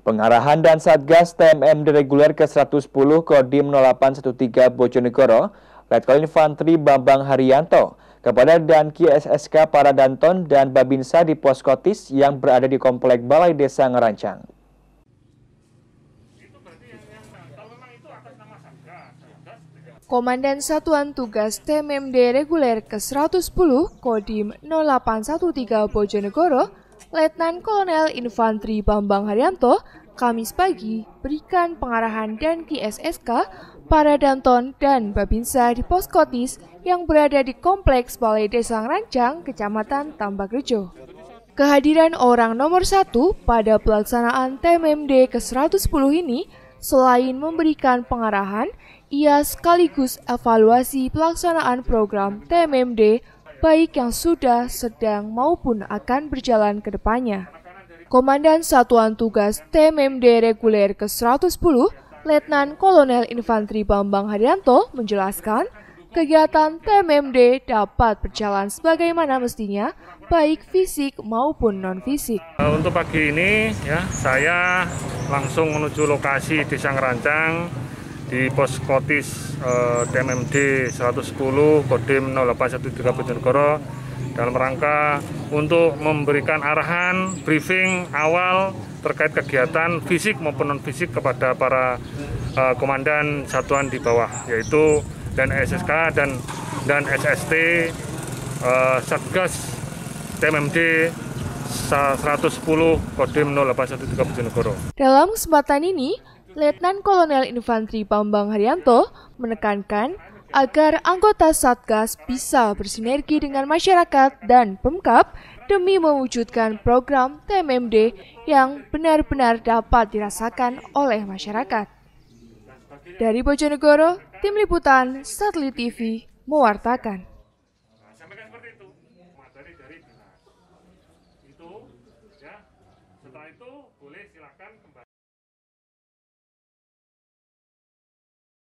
Pengarahan dan Satgas TMM direguler ke-110 Kodim 0813 Bojonegoro, Letkol Infantri Bambang Haryanto, kepada Danki SSK para Danton dan Babinsa di Pos Kotis yang berada di Komplek Balai Desa Ngerancang. Komandan Satuan Tugas TMMD Reguler ke-110 Kodim 0813 Bojonegoro, Letnan Kolonel Infantri Bambang Haryanto Kamis pagi berikan pengarahan dan KSSK para Danton dan Babinsa di Poskotis yang berada di Kompleks Balai Desa Rancang, Kecamatan Tambak Rejo. Kehadiran orang nomor satu pada pelaksanaan TMMD ke-110 ini selain memberikan pengarahan, ia sekaligus evaluasi pelaksanaan program TMMD baik yang sudah, sedang, maupun akan berjalan ke depannya. Komandan Satuan Tugas TMMD Reguler ke-110, Letnan Kolonel Infanteri Bambang Haryanto menjelaskan, kegiatan TMMD dapat berjalan sebagaimana mestinya, baik fisik maupun non-fisik. Eh, untuk pagi ini, ya saya langsung menuju lokasi Desa Ngerancang, di pos Kotis eh, TMMD 110 Kodim 0813 Bojonegoro dalam rangka untuk memberikan arahan briefing awal terkait kegiatan fisik maupun non fisik kepada para eh, komandan satuan di bawah yaitu dan SSK dan dan SST eh, Satgas TMMD 110 Kodim 0813 Bojonegoro. Dalam kesempatan ini, Letnan Kolonel Infanteri Bambang Haryanto menekankan agar anggota Satgas bisa bersinergi dengan masyarakat dan Pemkap demi mewujudkan program TMMD yang benar-benar dapat dirasakan oleh masyarakat. Dari Bojonegoro, Tim Liputan Satelit TV mewartakan.